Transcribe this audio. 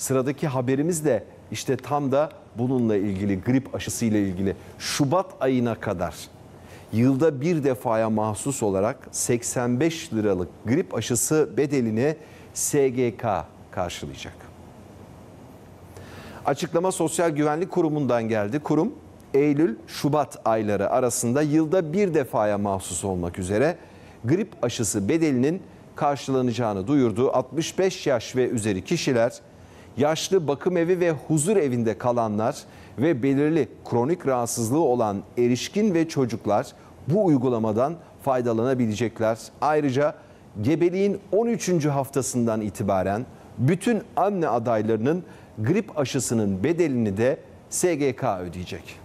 Sıradaki haberimiz de işte tam da bununla ilgili grip aşısı ile ilgili. Şubat ayına kadar yılda bir defaya mahsus olarak 85 liralık grip aşısı bedelini SGK karşılayacak. Açıklama Sosyal Güvenlik Kurumu'ndan geldi. Kurum Eylül-Şubat ayları arasında yılda bir defaya mahsus olmak üzere grip aşısı bedelinin karşılanacağını duyurdu. 65 yaş ve üzeri kişiler yaşlı bakım evi ve huzur evinde kalanlar ve belirli kronik rahatsızlığı olan erişkin ve çocuklar bu uygulamadan faydalanabilecekler. Ayrıca gebeliğin 13. haftasından itibaren bütün anne adaylarının grip aşısının bedelini de SGK ödeyecek.